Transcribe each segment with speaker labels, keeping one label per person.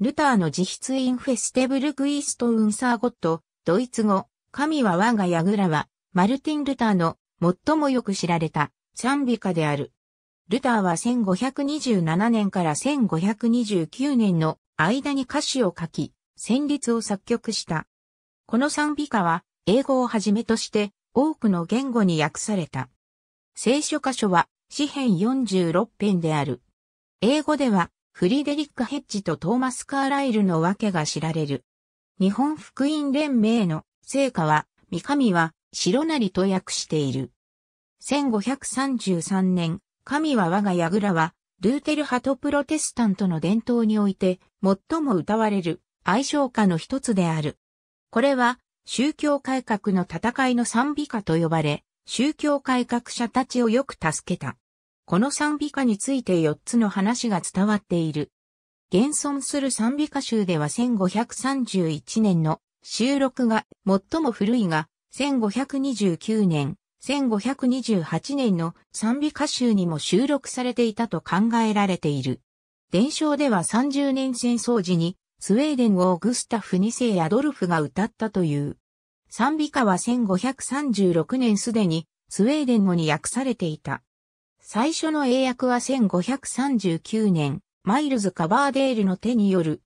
Speaker 1: ルターの自筆インフェステブルグイーストウンサーゴット、ドイツ語、神は我がラは、マルティン・ルターの最もよく知られた賛美歌である。ルターは1527年から1529年の間に歌詞を書き、旋律を作曲した。この賛美歌は、英語をはじめとして多くの言語に訳された。聖書箇所は、詩編46編である。英語では、フリデリック・ヘッジとトーマス・カーライルの訳が知られる。日本福音連盟の成果は、三上は白なりと訳している。1533年、神は我が矢倉は、ルーテル派とプロテスタントの伝統において、最も歌われる愛称歌の一つである。これは、宗教改革の戦いの賛美歌と呼ばれ、宗教改革者たちをよく助けた。この賛美歌について4つの話が伝わっている。現存する賛美歌集では1531年の収録が最も古いが、1529年、1528年の賛美歌集にも収録されていたと考えられている。伝承では30年戦争時にスウェーデン王グスタフ2世アドルフが歌ったという。賛美歌は1536年すでにスウェーデン語に訳されていた。最初の英訳は1539年、マイルズ・カバーデールの手による。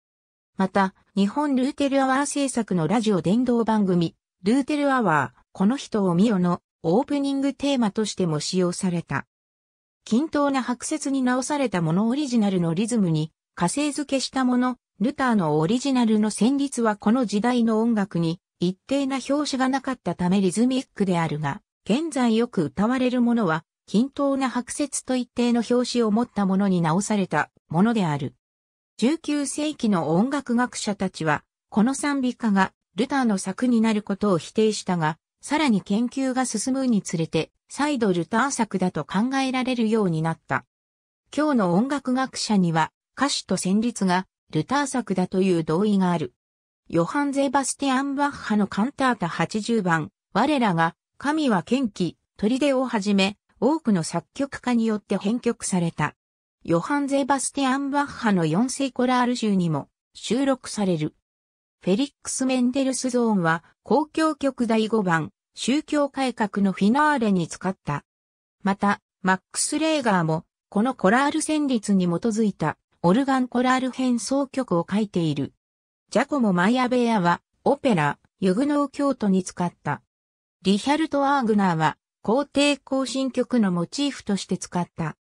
Speaker 1: また、日本ルーテルアワー制作のラジオ伝道番組、ルーテルアワー、この人を見よのオープニングテーマとしても使用された。均等な白節に直されたものオリジナルのリズムに、火星付けしたもの、ルターのオリジナルの旋律はこの時代の音楽に一定な表紙がなかったためリズミックであるが、現在よく歌われるものは均等な白節と一定の表紙を持ったものに直されたものである。19世紀の音楽学者たちは、この賛美歌がルターの作になることを否定したが、さらに研究が進むにつれて、再度ルター作だと考えられるようになった。今日の音楽学者には、歌手と旋律がルター作だという同意がある。ヨハン・ゼバスティアン・バッハのカンタータ80番、我らが、神は献気、砦をはじめ、多くの作曲家によって編曲された。ヨハン・ゼバスティアン・バッハの4世コラール集にも収録される。フェリックス・メンデルスゾーンは公共曲第5番宗教改革のフィナーレに使った。また、マックス・レーガーもこのコラール旋律に基づいたオルガンコラール変奏曲を書いている。ジャコモ・マイアベアはオペラ、ユグノー京都に使った。リヒャルト・アーグナーは皇帝行進曲のモチーフとして使った。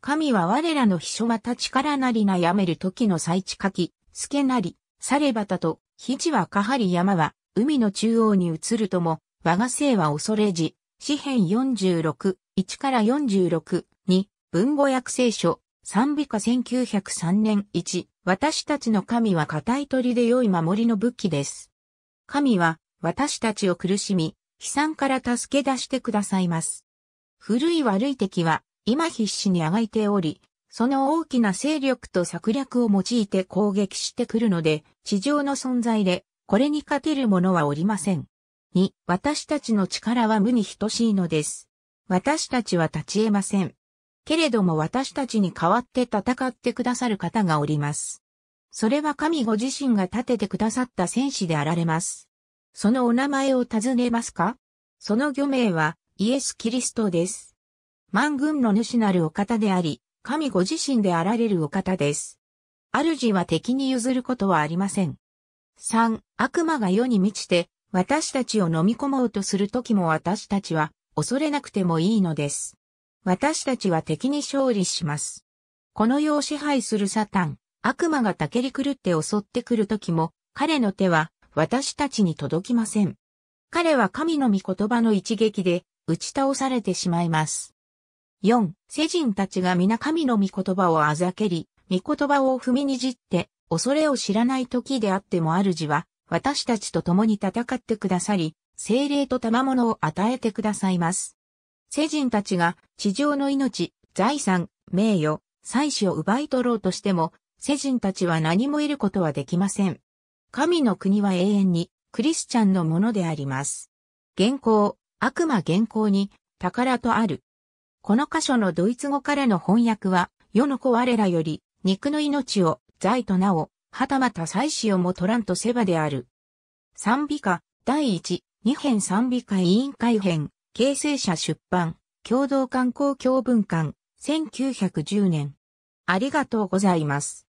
Speaker 1: 神は我らの秘書また力なり悩める時の最地書き、助なり、さればたと、肘はかはり山は、海の中央に移るとも、我が姓は恐れじ、詩編46、1から46、2、文語訳聖書、賛美歌1903年1、私たちの神は固い鳥で良い守りの武器です。神は、私たちを苦しみ、悲惨から助け出してくださいます。古い悪い敵は、今必死にあがいており、その大きな勢力と策略を用いて攻撃してくるので、地上の存在で、これに勝てる者はおりません。2、私たちの力は無に等しいのです。私たちは立ち得ません。けれども私たちに代わって戦ってくださる方がおります。それは神ご自身が立ててくださった戦士であられます。そのお名前を尋ねますかその御名はイエス・キリストです。万軍の主なるお方であり、神ご自身であられるお方です。主は敵に譲ることはありません。三、悪魔が世に満ちて、私たちを飲み込もうとするときも私たちは、恐れなくてもいいのです。私たちは敵に勝利します。この世を支配するサタン、悪魔がたけり狂って襲ってくるときも、彼の手は私たちに届きません。彼は神の御言葉の一撃で打ち倒されてしまいます。4、世人たちが皆神の御言葉をあざけり、御言葉を踏みにじって、恐れを知らない時であっても主は、私たちと共に戦ってくださり、精霊と賜物を与えてくださいます。世人たちが地上の命、財産、名誉、妻子を奪い取ろうとしても、世人たちは何も得ることはできません。神の国は永遠にクリスチャンのものであります。原稿、悪魔原稿に宝とある。この箇所のドイツ語からの翻訳は、世の子我らより、肉の命を、財となお、はたまた祭祀をも取らんとせばである。賛美歌、第1、2編賛美歌委員会編、形成者出版、共同観光協文館、1910年。ありがとうございます。